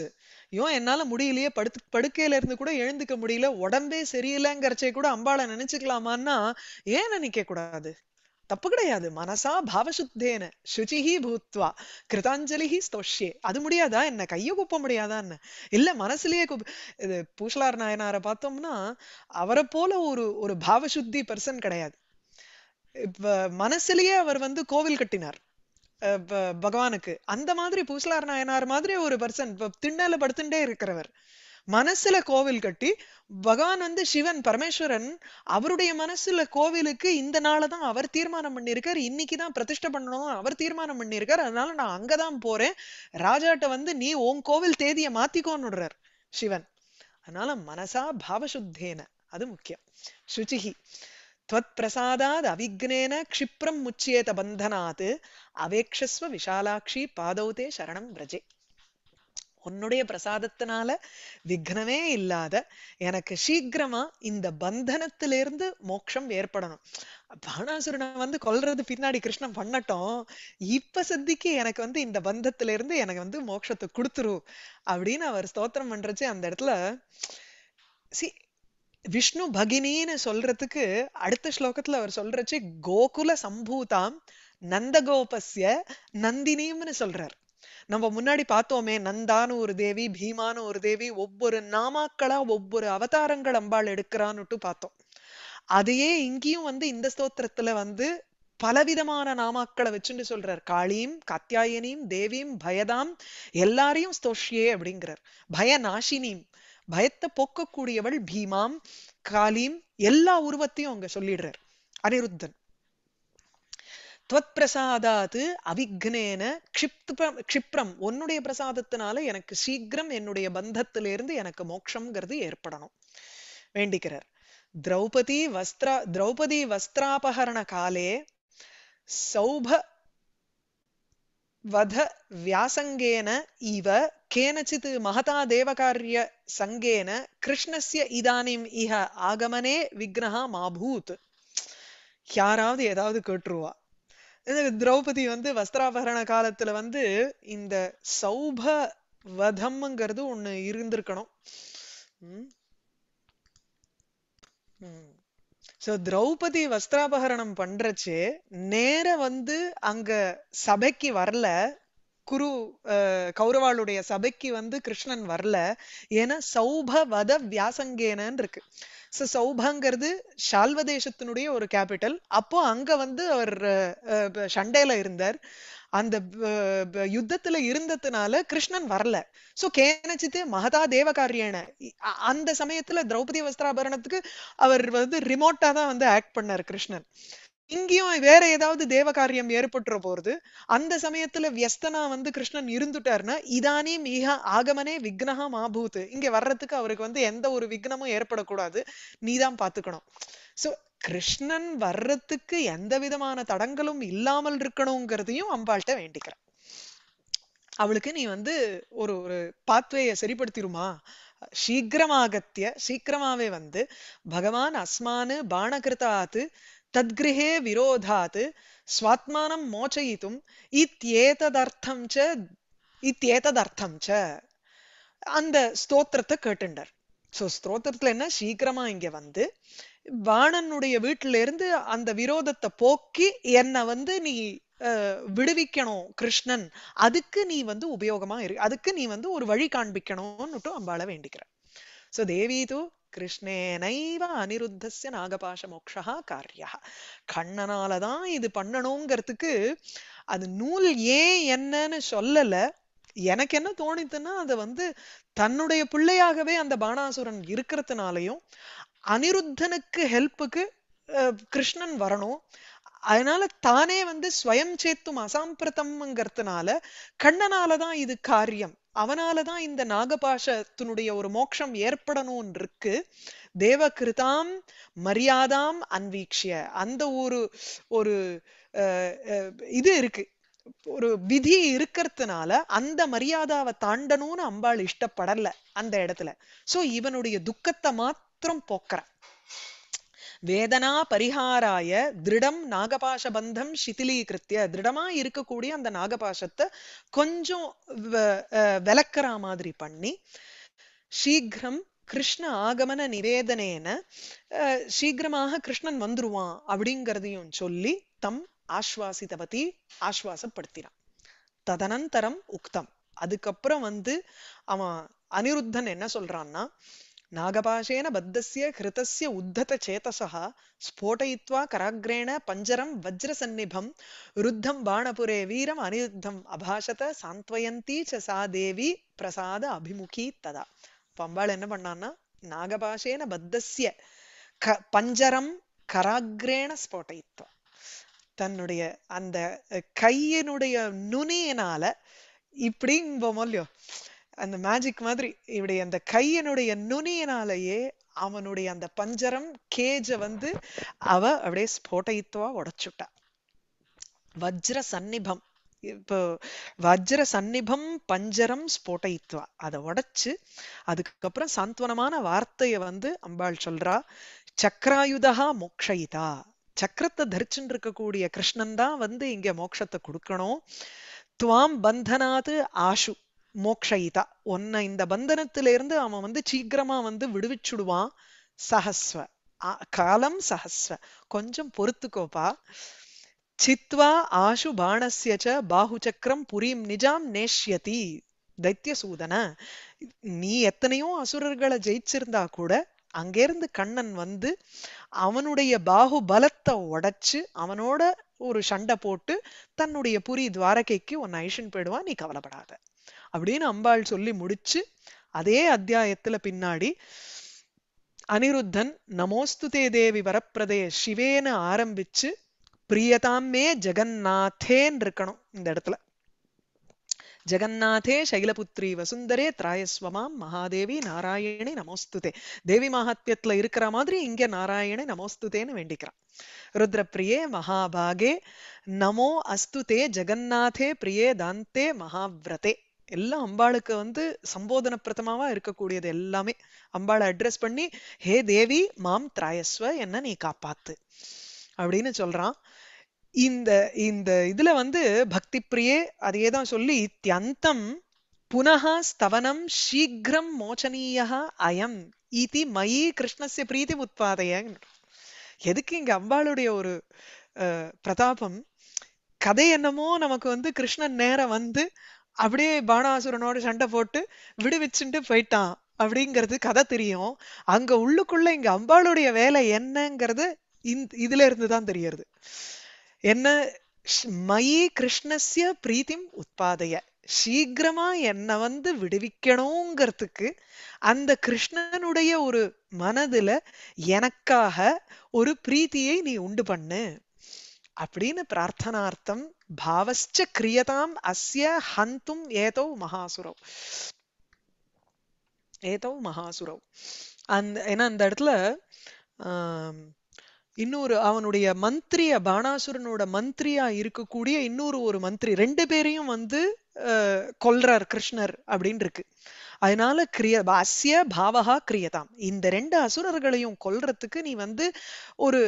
ஐயோ என்னால் முடியலையே படுத்து படுக்கையில இருந்து கூட எழுந்துக்க முடியல உடம்பே சரியில்லைங்கிறச்சே கூட அம்பாளை நினைச்சுக்கலாமான்னா ஏன் நினைக்க கூடாது தப்பு கிடையாது மனசா பாவசுத்தேன சுச்சிஹி பூத்வா கிருதாஞ்சலிஹி ஸ்தோஷ்யே அது முடியாதா என்ன கைய கூப்ப முடியாதா என்ன இல்ல மனசுலயே இது பூஷலார் நாயனாரை பார்த்தோம்னா அவரை போல ஒரு ஒரு பாவசுத்தி பர்சன் கிடையாது இப்ப மனசுலயே அவர் வந்து கோவில் கட்டினார் பகவானுக்கு அந்த மாதிரி பூசலார் நாயனார் மாதிரி ஒரு பர்சன் திண்ணல படுத்துட்டே இருக்கிறவர் மனசுல கோவில் கட்டி பகவான் வந்து சிவன் பரமேஸ்வரன் அவருடைய மனசுல கோவிலுக்கு இந்த நாளதான் தான் அவர் தீர்மானம் பண்ணிருக்காரு இன்னைக்குதான் பிரதிஷ்ட பண்ணணும் அவர் தீர்மானம் பண்ணிருக்காரு அதனால நான் அங்கதான் போறேன் ராஜாட்ட வந்து நீ உன் கோவில் தேதியை மாத்திக்கோன்னுடுறார் சிவன் அதனால மனசா பாவசுத்தேன அது முக்கியம் சுச்சிகி त्वत्प्रसादाद् अविघ्नेन क्षिप्रं मुच्येत बन्धनात् அவேக்ஷஸ்வ விஷாலாட்சி பாதௌதே சரணம் பிரஜே உன்னுடைய பிரசாதத்தினால விக்னமே இல்லாத எனக்கு சீக்கிரமா இந்த பந்தனத்திலிருந்து மோட்சம் ஏற்படணும் பாணாசுரனை வந்து கொல்றது பின்னாடி கிருஷ்ணன் பண்ணட்டும் இப்ப சத்திக்கு எனக்கு வந்து இந்த பந்தத்திலிருந்து எனக்கு வந்து மோட்சத்தை கொடுத்துரு அப்படின்னு அவர் ஸ்தோத்திரம் பண்றச்சு அந்த இடத்துல சி விஷ்ணு பகினின்னு சொல்றதுக்கு அடுத்த ஸ்லோகத்துல அவர் சொல்றச்சு கோகுல சம்பூதாம் நந்தகோபஸ்ய நந்தினியும்னு சொல்றார் நம்ம முன்னாடி பார்த்தோமே நந்தான ஒரு தேவி பீமான ஒரு தேவி ஒவ்வொரு நாமாக்களா ஒவ்வொரு அவதாரங்கள் அம்பாள் எடுக்கிறான்னுட்டு பார்த்தோம் அதையே இங்கேயும் வந்து இந்த ஸ்தோத்திரத்துல வந்து பலவிதமான நாமாக்களை வச்சுட்டு சொல்றார் காளியும் காத்தியாயனியும் தேவியும் பயதாம் எல்லாரையும் ஸ்தோஷியே அப்படிங்கிறார் பயநாசினியும் பயத்தை போக்கக்கூடியவள் பீமாம் காலீம் எல்லா உருவத்தையும் அவங்க சொல்லிடுறார் அனிருத்தன் துவத் பிரசாதாது அவிக்னேன க்ஷிப்திரம் க்ஷிப்ரம் உன்னுடைய பிரசாதத்தினால எனக்கு சீக்கிரம் என்னுடைய பந்தத்திலிருந்து எனக்கு மோட்சம்ங்கிறது ஏற்படணும் வேண்டிக்கிறார் திரௌபதி வஸ்திரா திரௌபதி வஸ்திராபகரண காலே சௌப வத வியாசங்கேன இவ கேனச்சித் மகதா தேவகாரிய சங்கேன கிருஷ்ணஸ்ய இதானிம் இஹ ஆகமனே விக்னஹா மாபூத் யாராவது ஏதாவது கேட்டுருவா திரௌபதி வந்து வஸ்திராபகரண காலத்துல வந்து இந்த சௌப வதம்ங்கிறது ஒண்ணு இருந்திருக்கணும் சோ திரௌபதி வஸ்திராபகரணம் பண்றச்சே நேர வந்து அங்க சபைக்கு வரல குரு கௌரவாளுடைய சபைக்கு வந்து கிருஷ்ணன் வரல ஏன்னா சௌப வத இருக்கு ஸோ சௌபங்கிறது ஷால்வ தேசத்தினுடைய ஒரு கேபிட்டல் அப்போ அங்க வந்து அவர் சண்டேல இருந்தார் அந்த யுத்தத்துல இருந்ததுனால கிருஷ்ணன் வரல சோ கேனச்சித்து மகதா தேவ அந்த சமயத்துல திரௌபதி வஸ்திராபரணத்துக்கு அவர் வந்து ரிமோட்டா தான் வந்து ஆக்ட் பண்ணார் கிருஷ்ணன் இங்கேயும் வேற ஏதாவது தேவ காரியம் ஏற்பட்டுற போறது அந்த சமயத்துல வியஸ்தனா வந்து கிருஷ்ணன் இருந்துட்டாருன்னா இதானே மிக ஆகமனே விக்னஹா மாபூத்து இங்க வர்றதுக்கு அவருக்கு வந்து எந்த ஒரு விக்னமும் ஏற்படக்கூடாது நீதான் பாத்துக்கணும் சோ கிருஷ்ணன் வர்றதுக்கு எந்த விதமான தடங்களும் இல்லாமல் இருக்கணுங்கிறதையும் அம்பாள்கிட்ட வேண்டிக்கிறேன் அவளுக்கு நீ வந்து ஒரு ஒரு பாத்வேய சரிப்படுத்திருமா சீக்கிரமாகத்திய சீக்கிரமாவே வந்து பகவான் அஸ்மானு பானகிருத்தாத்து तद्गृहे விரோதாத் स्वात्मानं மோச்சயித்தும் இத்தியேததர்த்தம் ச இத்தியேததர்த்தம் ச அந்த ஸ்தோத்திரத்தை கேட்டுண்டர் ஸோ ஸ்தோத்திரத்துல என்ன சீக்கிரமா இங்க வந்து வாணனுடைய வீட்டுல இருந்து அந்த விரோதத்தை போக்கி என்னை வந்து நீ விடுவிக்கணும் கிருஷ்ணன் அதுக்கு நீ வந்து உபயோகமா இரு அதுக்கு நீ வந்து ஒரு வழி காண்பிக்கணும்னுட்டு அம்பால வேண்டிக்கிற ஸோ தேவி தூ கிருஷ்ணேனைவ அனிருத்தஸ்ய நாகபாஷ மோக்ஷா காரியா கண்ணனால தான் இது பண்ணணுங்கிறதுக்கு அது நூல் ஏன் என்னன்னு சொல்லல எனக்கு என்ன தோணித்துன்னா அது வந்து தன்னுடைய பிள்ளையாகவே அந்த பானாசுரன் இருக்கிறதுனாலையும் அனிருத்தனுக்கு ஹெல்ப்புக்கு கிருஷ்ணன் வரணும் அதனால தானே வந்து ஸ்வயம் சேத்தும் அசாம்பிரதம்ங்கிறதுனால கண்ணனால தான் இது காரியம் அவனாலதான் இந்த நாகபாஷத்தினுடைய ஒரு மோட்சம் ஏற்படணும் இருக்கு தேவ கிருதாம் மரியாதாம் அன்வீக்ஷிய அந்த ஒரு ஒரு இது இருக்கு ஒரு விதி இருக்கிறதுனால அந்த மரியாதாவை தாண்டணும்னு அம்பாள் இஷ்டப்படல அந்த இடத்துல சோ இவனுடைய துக்கத்தை மாத்திரம் போக்குறான் வேதனா பரிகாராய திருடம் நாகபாஷ பந்தம் சிதிலீகிருத்திய திருடமா இருக்கக்கூடிய அந்த நாகபாஷத்தை கொஞ்சம் விளக்குற மாதிரி பண்ணி சீக்கிரம் கிருஷ்ண ஆகமன நிவேதனேன சீக்கிரமாக கிருஷ்ணன் வந்துருவான் அப்படிங்கிறதையும் சொல்லி தம் ஆஸ்வாசிதவதி ஆஸ்வாசப்படுத்தினான் ததனந்தரம் உக்தம் அதுக்கப்புறம் வந்து அவன் அனிருத்தன் என்ன சொல்றான்னா नागपाशेन बद्धस्य हृतस्य उद्धतचेतसः स्फोटयित्वा कराग्रेण पञ्जरं वज्रसन्निभं रुद्धं बाणपुरे वीरम् अनिरुद्धम् अभाषत சாந்த்வயந்தி ச சா தேவி பிரசாத அபிமுகி ததா பம்பாள் என்ன பண்ணான்னா நாகபாஷேன பத்தசிய க பஞ்சரம் கராக்ரேண ஸ்போட்டயித்வா தன்னுடைய அந்த கையினுடைய நுனியினால இப்படிங்குவோமோ இல்லையோ அந்த மேஜிக் மாதிரி இவடைய அந்த கையனுடைய நுனியினாலேயே அவனுடைய அந்த பஞ்சரம் கேஜ வந்து அவ அப்படியே ஸ்போட்டயித்துவா உடைச்சுட்டா வஜ்ர சந்நிபம் இப்போ வஜ்ர சந்நிபம் பஞ்சரம் ஸ்போட்டயித்துவா அதை உடைச்சு அதுக்கப்புறம் சாந்த்வனமான வார்த்தையை வந்து அம்பாள் சொல்றா சக்ராயுதா மோக்ஷயிதா சக்கரத்தை தரிச்சுட்டு இருக்கக்கூடிய கிருஷ்ணன் தான் வந்து இங்க மோக்ஷத்தை கொடுக்கணும் துவாம் பந்தனாது ஆஷு மோக்ஷயிதா உன்னை இந்த பந்தனத்திலிருந்து அவன் வந்து சீக்கிரமா வந்து விடுவிச்சுடுவான் சஹஸ்வ காலம் சஹஸ்வ கொஞ்சம் பொறுத்துக்கோப்பா சித்வா ஆஷு பாணஸ்ய ச பாகுச்சக்கரம் புரியும் நிஜாம் நேஷ்யதி தைத்தியசூதன நீ எத்தனையோ அசுரர்களை ஜெயிச்சிருந்தா கூட அங்கேருந்து கண்ணன் வந்து அவனுடைய பாகு பலத்தை உடைச்சு அவனோட ஒரு சண்டை போட்டு தன்னுடைய புரி துவாரகைக்கு உன் ஐஷன் போயிடுவான் நீ கவலைப்படாத அப்படின்னு அம்பாள் சொல்லி முடிச்சு அதே அத்தியாயத்துல பின்னாடி அனிருத்தன் நமோஸ்துதே தேவி வரப்பிரதே சிவேன்னு ஆரம்பிச்சு பிரியதாமே ஜெகநாதேன்னு இருக்கணும் இந்த இடத்துல ஜெகநாதே சைலபுத்ரி வசுந்தரே திராயஸ்வமாம் மகாதேவி நாராயணி நமோஸ்துதே தேவி மகாத்மியத்துல இருக்கிற மாதிரி இங்க நாராயணி நமோஸ்துதேன்னு வேண்டிக்கிறான் ருத்ரப்பிரியே மகாபாகே நமோ அஸ்துதே ஜெகநாதே பிரியே தாந்தே மகாவிரதே எல்லாம் அம்பாளுக்கு வந்து சம்போதன பிரதமாவா இருக்கக்கூடியது எல்லாமே அம்பாளை அட்ரஸ் பண்ணி ஹே தேவி மாம் திராயஸ்வ என்ன நீ காப்பாத்து அப்படின்னு சொல்றான் இந்த இந்த இதுல வந்து பக்தி பிரியே அதையே தான் சொல்லி தியந்தம் புனக ஸ்தவனம் சீக்கிரம் மோச்சனீயா அயம் இதி மயி கிருஷ்ணஸ்ய பிரீதி உத்பாதைய எதுக்கு இங்க அம்பாளுடைய ஒரு பிரதாபம் கதை என்னமோ நமக்கு வந்து கிருஷ்ணன் நேரம் வந்து அப்படியே பானாசுரனோட சண்டை போட்டு விடுவிச்சுட்டு போயிட்டான் அப்படிங்கிறது கதை தெரியும் அங்க உள்ளுக்குள்ள இங்க அம்பாளுடைய வேலை என்னங்கிறது இதுல இருந்து தான் தெரியறது என்ன மயி கிருஷ்ணஸ்ய பிரீத்திம் உற்பத்திய சீக்கிரமா என்னை வந்து விடுவிக்கணுங்கிறதுக்கு அந்த கிருஷ்ணனுடைய ஒரு மனதுல எனக்காக ஒரு பிரீத்தியை நீ உண்டு பண்ணு அப்படின்னு பிரார்த்தனார்த்தம் பாவச்ச கிரியதாம் அஸ்ய ஹந்தும் ஏதோ மகாசுரவ் ஏதோ மகாசுரவ் அந்த ஏன்னா அந்த இடத்துல இன்னொரு அவனுடைய மந்திரிய பாணாசுரனோட மந்திரியா இருக்கக்கூடிய இன்னொரு ஒரு மந்திரி ரெண்டு பேரையும் வந்து கொல்றார் கிருஷ்ணர் அப்படின்னு இருக்கு அதனால கிரிய அஸ்ய பாவகா கிரியதாம் இந்த ரெண்டு அசுரர்களையும் கொல்றதுக்கு நீ வந்து ஒரு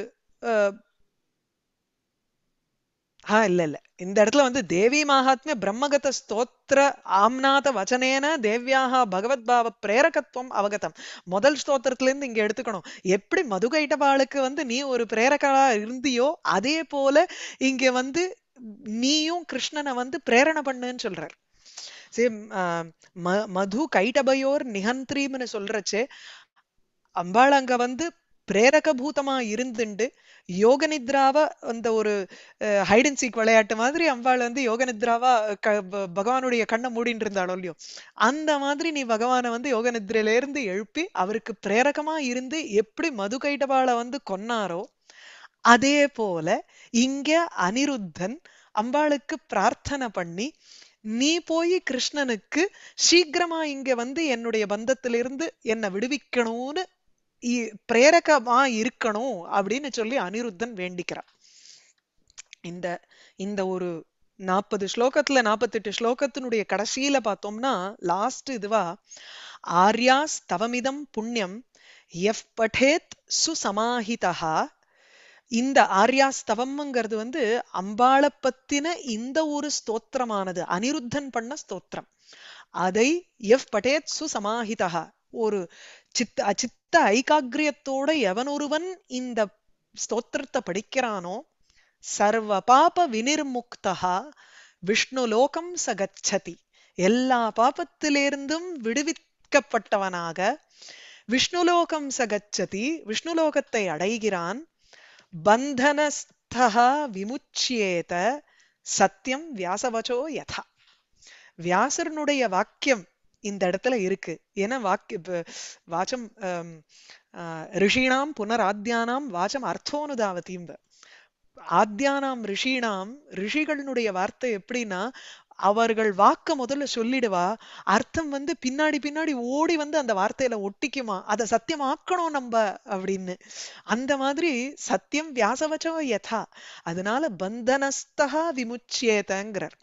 ஆ இல்ல இல்ல இந்த இடத்துல வந்து தேவி மாகாத்மிய பிரம்மகத ஸ்தோத்திர ஆம்நாத வச்சனேன தேவியாக பாவ பிரேரகத்துவம் அவகதம் முதல் ஸ்தோத்திரத்துல இருந்து இங்க எடுத்துக்கணும் எப்படி மதுகைட்டவாளுக்கு வந்து நீ ஒரு பிரேரகலா இருந்தியோ அதே போல இங்க வந்து நீயும் கிருஷ்ணனை வந்து பிரேரணை பண்ணுன்னு சொல்றார் சரி மது கைட்டபயோர் நிகந்திரீம்னு சொல்றச்சே அம்பாள் அங்க வந்து பிரேரக பூதமா இருந்துண்டு யோக நித்ராவா அந்த ஒரு ஹைட் அண்ட் சீக் விளையாட்டு மாதிரி அம்பாள் வந்து யோக நித்ராவா க பகவானுடைய கண்ணை மூடின்னு இருந்தாலும் இல்லையோ அந்த மாதிரி நீ பகவானை வந்து யோக நித்ரையில இருந்து எழுப்பி அவருக்கு பிரேரகமா இருந்து எப்படி மது கைட்டபாளை வந்து கொன்னாரோ அதே போல இங்க அனிருத்தன் அம்பாளுக்கு பிரார்த்தனை பண்ணி நீ போய் கிருஷ்ணனுக்கு சீக்கிரமா இங்க வந்து என்னுடைய பந்தத்திலிருந்து என்னை விடுவிக்கணும்னு பிரேரகமா இருக்கணும் அப்படின்னு சொல்லி அனிருத்தன் வேண்டிக்கிறார் இந்த இந்த ஒரு நாற்பது ஸ்லோகத்துல நாற்பத்தெட்டு ஸ்லோகத்தினுடைய கடைசியில பார்த்தோம்னா லாஸ்ட் இதுவா ஆர்யா தவமிதம் புண்ணியம் எஃப் படேத் சுசமாஹிதா இந்த ஆர்யா ஸ்தவம்ங்கிறது வந்து அம்பாள பத்தின இந்த ஒரு ஸ்தோத்திரமானது அனிருத்தன் பண்ண ஸ்தோத்திரம் அதை எஃப் படேத் சுசமாஹிதா ஒரு சித் அச்சித் ஐகாகிரியத்தோட எவன் ஒருவன் இந்த ஸ்தோத்திரத்தை படிக்கிறானோ சர்வ பாப வினிர்முக்தா விஷ்ணு லோகம் சகச்சதி எல்லா பாபத்திலிருந்தும் விடுவிக்கப்பட்டவனாக விஷ்ணுலோகம் சகச்சதி விஷ்ணுலோகத்தை அடைகிறான் விமுச்சியேத சத்தியம் வியாசவச்சோ யதா வியாசருனுடைய வாக்கியம் இந்த இடத்துல இருக்கு ஏன்னா வாக்கு வாச்சம் ரிஷீணாம் புனராத்தியானாம் வாச்சம் அர்த்தோனுதாவதீம்ப ஆத்தியானாம் ரிஷீனாம் ரிஷிகளினுடைய வார்த்தை எப்படின்னா அவர்கள் வாக்க முதல்ல சொல்லிடுவா அர்த்தம் வந்து பின்னாடி பின்னாடி ஓடி வந்து அந்த வார்த்தையில ஒட்டிக்குமா அதை சத்தியம் ஆக்கணும் நம்ம அப்படின்னு அந்த மாதிரி சத்தியம் வியாசவச்சவ யதா அதனால பந்தனஸ்தகா விமுச்சியேதங்கிறார்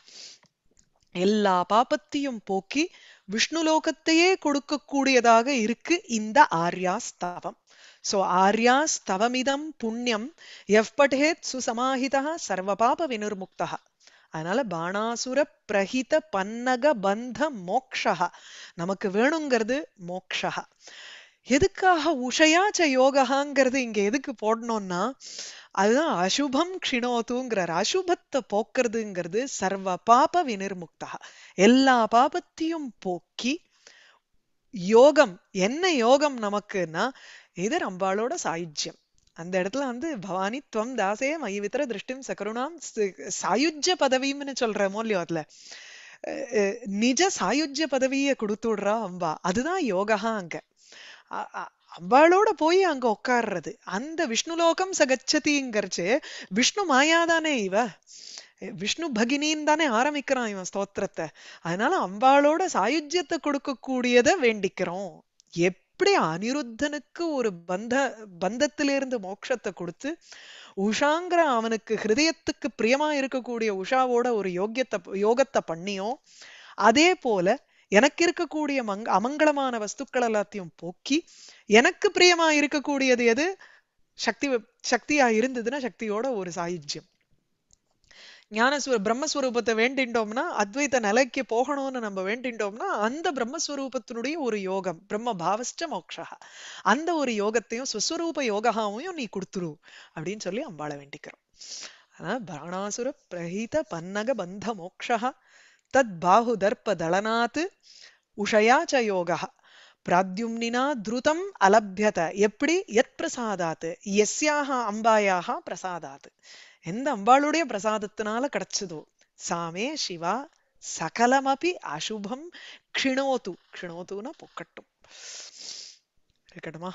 எல்லா பாப்பத்தையும் போக்கி விஷ்ணுலோகத்தையே கொடுக்கக்கூடியதாக இருக்கு இந்த ஆர்யா ஸ்தவம் சோ ஆர்யா ஸ்தவமிதம் புண்ணியம் எவ்பட்ஹேத் சுசமாஹிதா சர்வபாப வினுர்முக்தா அதனால பாணாசுர பிரஹித பன்னக பந்த மோக்ஷா நமக்கு வேணுங்கிறது மோக்ஷா எதுக்காக உஷயாச்ச யோகாங்கிறது இங்க எதுக்கு போடணும்னா அதுதான் அசுபம் க்ஷிணோத்துங்கிறார் அசுபத்தை போக்குறதுங்கிறது சர்வ பாப வினிர்முக்தா எல்லா பாபத்தையும் போக்கி யோகம் என்ன யோகம் நமக்குன்னா இது ரம்பாளோட சாயுஜ்யம் அந்த இடத்துல வந்து பவானி துவம் தாசே வித்திர திருஷ்டிம் சகருணாம் சாயுஜ்ய பதவியும்னு சொல்ற மூலியம் அதுல நிஜ சாயுஜ்ய பதவியை கொடுத்து விடுறா அம்பா அதுதான் யோகா அங்க அவளோட போய் அங்க உட்கார்றது அந்த விஷ்ணுலோகம் சகச்சதிங்கிறச்சு விஷ்ணு மாயாதானே இவ விஷ்ணு பகினின்னு தானே ஆரம்பிக்கிறான் இவன் ஸ்தோத்திரத்தை அதனால அம்பாளோட சாயுஜ்யத்தை கொடுக்கக்கூடியதை வேண்டிக்கிறோம் எப்படி அனிருத்தனுக்கு ஒரு பந்த பந்தத்திலிருந்து மோட்சத்தை கொடுத்து உஷாங்கிற அவனுக்கு ஹிருதயத்துக்கு பிரியமா இருக்கக்கூடிய உஷாவோட ஒரு யோகியத்தை யோகத்தை பண்ணியோ அதே போல எனக்கு இருக்கக்கூடிய மங் அமங்கலமான வஸ்துக்கள் எல்லாத்தையும் போக்கி எனக்கு பிரியமா இருக்கக்கூடியது எது சக்தி சக்தியா இருந்ததுன்னா சக்தியோட ஒரு சாயுஜ்யம் ஞானஸ்வர பிரம்மஸ்வரூபத்தை வேண்டிண்டோம்னா அத்வைத நிலைக்கு போகணும்னு நம்ம வேண்டிண்டோம்னா அந்த பிரம்மஸ்வரூபத்தினுடைய ஒரு யோகம் பிரம்ம பாவஸ்ட மோக்ஷா அந்த ஒரு யோகத்தையும் சுஸ்வரூப யோகாவையும் நீ கொடுத்துரு அப்படின்னு சொல்லி அம்பாளை வேண்டிக்கிறோம் ஆனா பிராணாசுர பிரகித பன்னக பந்த மோக்ஷா தத்பாகுதர்ப்பதளனாத் உஷயாச்ச யோகா பிராத்யும்னினா துருதம் அலபியத எப்படி எத் பிரசாதாத்து எஸ்யாக அம்பாயாக பிரசாதாத்து எந்த அம்பாளுடைய பிரசாதத்தினால கிடைச்சதோ சாமே சிவா சகலமபி அசுபம் க்ஷிணோத்து க்ஷிணோத்துன்னா பொக்கட்டும் இருக்கட்டுமா